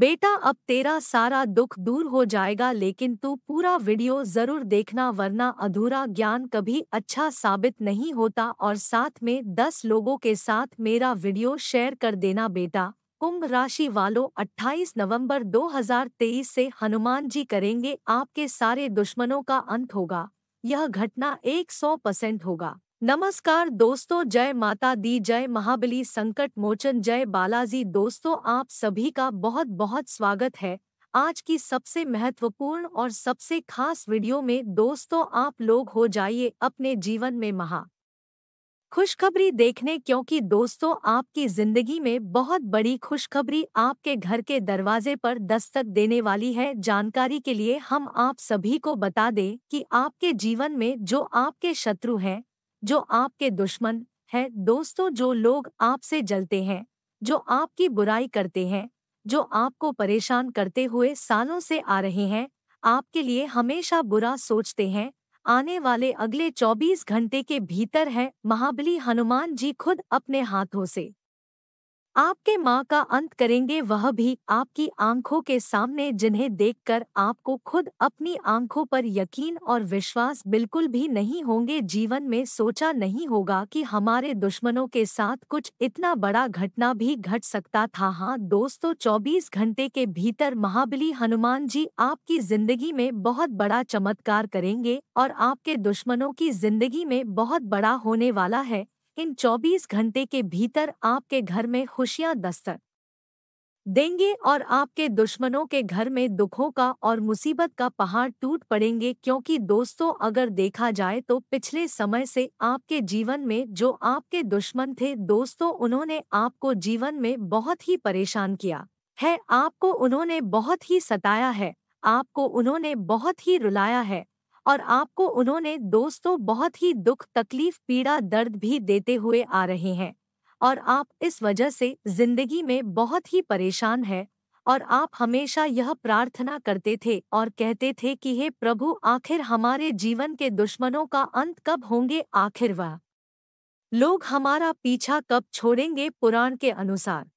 बेटा अब तेरा सारा दुख दूर हो जाएगा लेकिन तू पूरा वीडियो जरूर देखना वरना अधूरा ज्ञान कभी अच्छा साबित नहीं होता और साथ में दस लोगों के साथ मेरा वीडियो शेयर कर देना बेटा कुंभ राशि वालों 28 नवंबर 2023 से हनुमान जी करेंगे आपके सारे दुश्मनों का अंत होगा यह घटना 100 परसेंट होगा नमस्कार दोस्तों जय माता दी जय महाबली संकट मोचन जय बालाजी दोस्तों आप सभी का बहुत बहुत स्वागत है आज की सबसे महत्वपूर्ण और सबसे खास वीडियो में दोस्तों आप लोग हो जाइए अपने जीवन में महा खुशखबरी देखने क्योंकि दोस्तों आपकी जिंदगी में बहुत बड़ी खुशखबरी आपके घर के दरवाजे पर दस्तक देने वाली है जानकारी के लिए हम आप सभी को बता दें कि आपके जीवन में जो आपके शत्रु हैं जो आपके दुश्मन हैं दोस्तों जो लोग आपसे जलते हैं जो आपकी बुराई करते हैं जो आपको परेशान करते हुए सालों से आ रहे हैं आपके लिए हमेशा बुरा सोचते हैं आने वाले अगले 24 घंटे के भीतर है महाबली हनुमान जी खुद अपने हाथों से आपके माँ का अंत करेंगे वह भी आपकी आंखों के सामने जिन्हें देखकर आपको खुद अपनी आंखों पर यकीन और विश्वास बिल्कुल भी नहीं होंगे जीवन में सोचा नहीं होगा कि हमारे दुश्मनों के साथ कुछ इतना बड़ा घटना भी घट सकता था हाँ दोस्तों 24 घंटे के भीतर महाबली हनुमान जी आपकी जिंदगी में बहुत बड़ा चमत्कार करेंगे और आपके दुश्मनों की जिंदगी में बहुत बड़ा होने वाला है इन 24 घंटे के भीतर आपके घर में खुशियां दस्तक देंगे और आपके दुश्मनों के घर में दुखों का और मुसीबत का पहाड़ टूट पड़ेंगे क्योंकि दोस्तों अगर देखा जाए तो पिछले समय से आपके जीवन में जो आपके दुश्मन थे दोस्तों उन्होंने आपको जीवन में बहुत ही परेशान किया है आपको उन्होंने बहुत ही सताया है आपको उन्होंने बहुत ही रुलाया है और आपको उन्होंने दोस्तों बहुत ही दुख तकलीफ पीड़ा दर्द भी देते हुए आ रहे हैं और आप इस वजह से जिंदगी में बहुत ही परेशान है और आप हमेशा यह प्रार्थना करते थे और कहते थे कि हे प्रभु आखिर हमारे जीवन के दुश्मनों का अंत कब होंगे आखिर वह लोग हमारा पीछा कब छोड़ेंगे पुराण के अनुसार